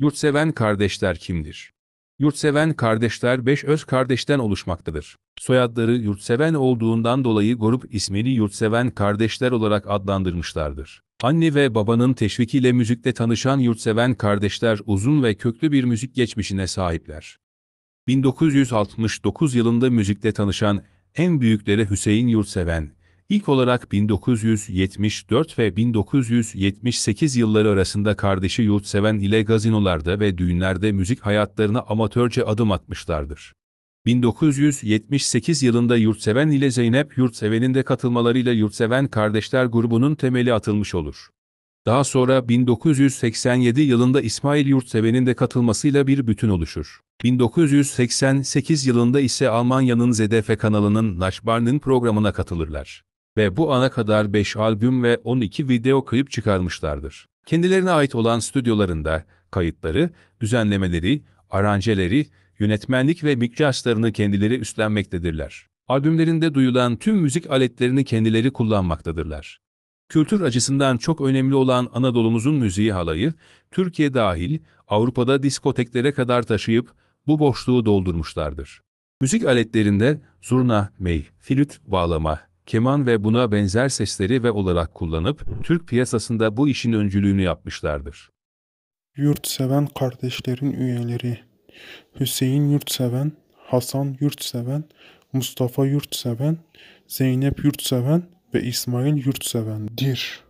Yurtseven kardeşler kimdir? Yurtseven kardeşler beş öz kardeşten oluşmaktadır. Soyadları yurtseven olduğundan dolayı grup ismini yurtseven kardeşler olarak adlandırmışlardır. Anne ve babanın teşvikiyle müzikte tanışan yurtseven kardeşler uzun ve köklü bir müzik geçmişine sahipler. 1969 yılında müzikte tanışan en büyükleri Hüseyin Yurtseven, İlk olarak 1974 ve 1978 yılları arasında kardeşi yurtseven ile gazinolarda ve düğünlerde müzik hayatlarına amatörce adım atmışlardır. 1978 yılında Yurtseven ile Zeynep Yurtseven'in de katılmalarıyla Yurtseven Kardeşler grubunun temeli atılmış olur. Daha sonra 1987 yılında İsmail Yurtseven'in de katılmasıyla bir bütün oluşur. 1988 yılında ise Almanya'nın ZDF kanalının Naşbarn'ın programına katılırlar ve bu ana kadar 5 albüm ve 12 video klip çıkarmışlardır. Kendilerine ait olan stüdyolarında kayıtları, düzenlemeleri, aranjeleri, yönetmenlik ve miklaslarını kendileri üstlenmektedirler. Albümlerinde duyulan tüm müzik aletlerini kendileri kullanmaktadırlar. Kültür açısından çok önemli olan Anadolu'muzun müziği halayı, Türkiye dahil Avrupa'da diskoteklere kadar taşıyıp bu boşluğu doldurmuşlardır. Müzik aletlerinde zurna, mey, flüt, bağlama, keman ve buna benzer sesleri ve olarak kullanıp Türk piyasasında bu işin öncülüğünü yapmışlardır. Yurtseven kardeşlerin üyeleri Hüseyin Yurtseven, Hasan Yurtseven, Mustafa Yurtseven, Zeynep Yurtseven ve İsmail Yurtseven'dir.